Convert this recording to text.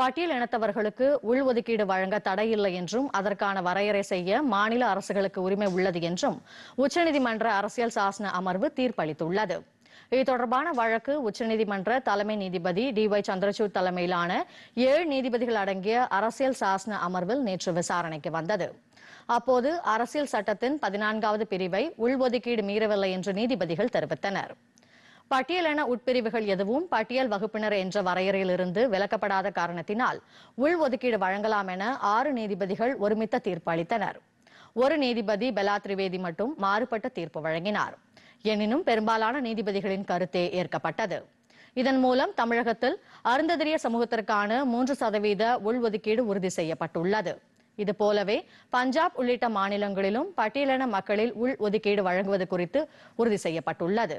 பட்டியல் இனத்தவர்களுக்கு உள்ஒதுக்கீடு வழங்க தடையில்லை என்றும் அதற்கான வரையறை செய்ய மாநில அரசுகளுக்கு உரிமை உள்ளது என்றும் உச்சநீதிமன்ற அரசியல் சாசன அமர்வு தீர்ப்பளித்துள்ளது இது தொடர்பான வழக்கு உச்சநீதிமன்ற தலைமை நீதிபதி டி ஒய் சந்திரசூட் தலைமையிலான ஏழு நீதிபதிகள் அடங்கிய அரசியல் சாசன அமர்வில் நேற்று விசாரணைக்கு வந்தது அப்போது அரசியல் சட்டத்தின் பதினான்காவது பிரிவை உள்ஒதுக்கீடு மீறவில்லை என்று நீதிபதிகள் தெரிவித்தனா் பட்டியலென உட்பிரிவுகள் எதுவும் பட்டியல் வகுப்பினர் என்ற வரையறையிலிருந்து விலக்கப்படாத காரணத்தினால் உள் ஒதுக்கீடு வழங்கலாம் என ஆறு நீதிபதிகள் ஒருமித்த தீர்ப்பு அளித்தனர் ஒரு நீதிபதி பெலா திரிவேதி மட்டும் மாறுபட்ட தீர்ப்பு வழங்கினார் எனினும் பெரும்பாலான நீதிபதிகளின் கருத்தே ஏற்கப்பட்டது இதன் மூலம் தமிழகத்தில் அருந்ததிரிய சமூகத்திற்கான மூன்று சதவீத உள்ஒதுக்கீடு உறுதி செய்யப்பட்டுள்ளது இது போலவே பஞ்சாப் உள்ளிட்ட மாநிலங்களிலும் பட்டியலின மக்களில் உள் ஒதுக்கீடு வழங்குவது குறித்து உறுதி செய்யப்பட்டுள்ளது